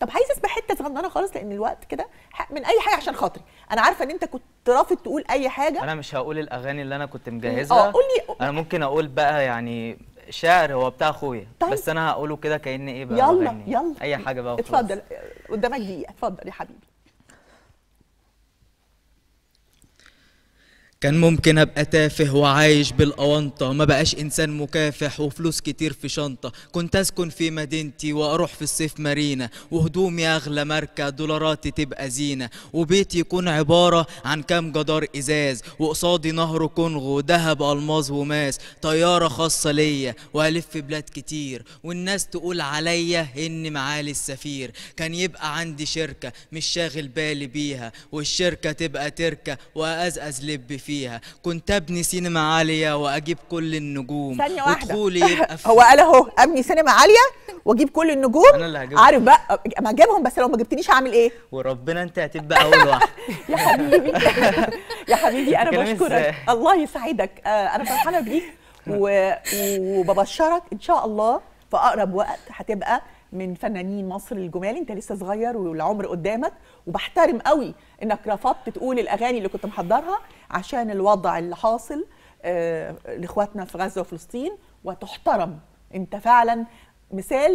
طب عايز اسمع حته صغننه خالص لان الوقت كده من اي حاجه عشان خاطري انا عارفه ان انت كنت رافض تقول اي حاجه انا مش هقول الاغاني اللي انا كنت مجهزها اه قولي انا ممكن اقول بقى يعني شعر هو بتاع اخويا طيب. بس انا هقوله كده كان ايه بقى يلا يلا اي حاجه بقى اتفضل قدامك دقيقه اتفضل يا حبيبي كان ممكن ابقى تافه وعايش بالاونطه ما بقاش انسان مكافح وفلوس كتير في شنطه كنت اسكن في مدينتي واروح في الصيف مارينا وهدومي اغلى ماركه دولاراتي تبقى زينه وبيتي يكون عباره عن كام جدار ازاز وقصادي نهر كونغو ذهب الماظ وماس طياره خاصه ليا والف بلاد كتير والناس تقول عليا اني معالي السفير كان يبقى عندي شركه مش شاغل بالي بيها والشركه تبقى تركه وازاز لب فيها فيها كنت ابني سينما عاليه واجيب كل النجوم ثانيه واحده يبقى هو قال اهو ابني سينما عاليه واجيب كل النجوم انا اللي هجيبهم عارف بقى ما اجيبهم بس لو ما جبتنيش هعمل ايه وربنا انت هتبقى اول واحده يا حبيبي يا حبيبي انا بشكرك الله يسعدك آه، انا فرحانه بيك وببشرك ان شاء الله في اقرب وقت هتبقى من فنانين مصر الجمال انت لسه صغير والعمر قدامك وبحترم قوي انك رفضت تقول الاغاني اللي كنت محضرها عشان الوضع اللي حاصل آه، لاخواتنا في غزه وفلسطين وتحترم انت فعلا مثال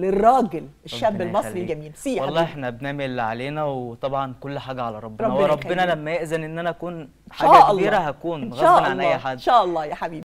للراجل الشاب المصري الجميل سي والله حبيب. احنا بنعمل اللي علينا وطبعا كل حاجه على ربنا ربنا, وربنا لما ياذن ان انا اكون حاجه كبيره هكون غصبا عن اي حد ان شاء الله يا حبيبي